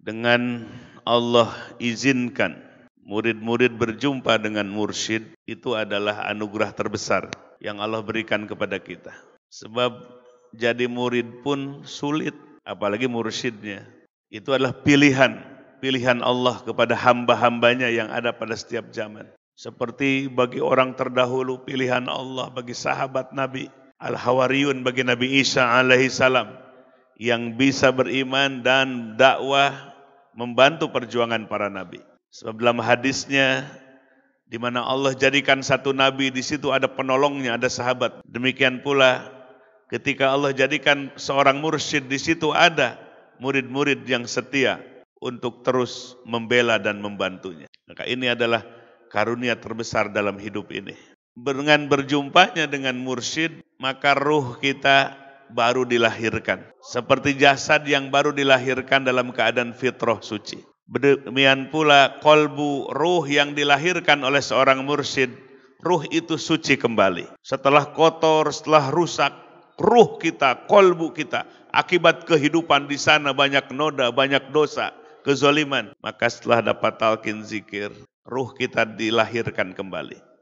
dengan Allah izinkan murid-murid berjumpa dengan mursyid itu adalah anugerah terbesar yang Allah berikan kepada kita. Sebab jadi murid pun sulit, apalagi mursyidnya. Itu adalah pilihan, pilihan Allah kepada hamba-hambanya yang ada pada setiap zaman. Seperti bagi orang terdahulu pilihan Allah bagi sahabat Nabi, Al-Hawariyun bagi Nabi Isa alaihi salam yang bisa beriman dan dakwah membantu perjuangan para nabi. Sebab dalam hadisnya di mana Allah jadikan satu nabi di situ ada penolongnya, ada sahabat. Demikian pula ketika Allah jadikan seorang mursyid di situ ada murid-murid yang setia untuk terus membela dan membantunya. Maka ini adalah karunia terbesar dalam hidup ini. Dengan berjumpanya dengan mursyid, maka ruh kita baru dilahirkan. Seperti jasad yang baru dilahirkan dalam keadaan fitrah suci. Demikian pula kolbu ruh yang dilahirkan oleh seorang mursyid, ruh itu suci kembali. Setelah kotor, setelah rusak, ruh kita, kolbu kita, akibat kehidupan di sana banyak noda, banyak dosa, kezoliman. Maka setelah dapat talkin zikir, ruh kita dilahirkan kembali.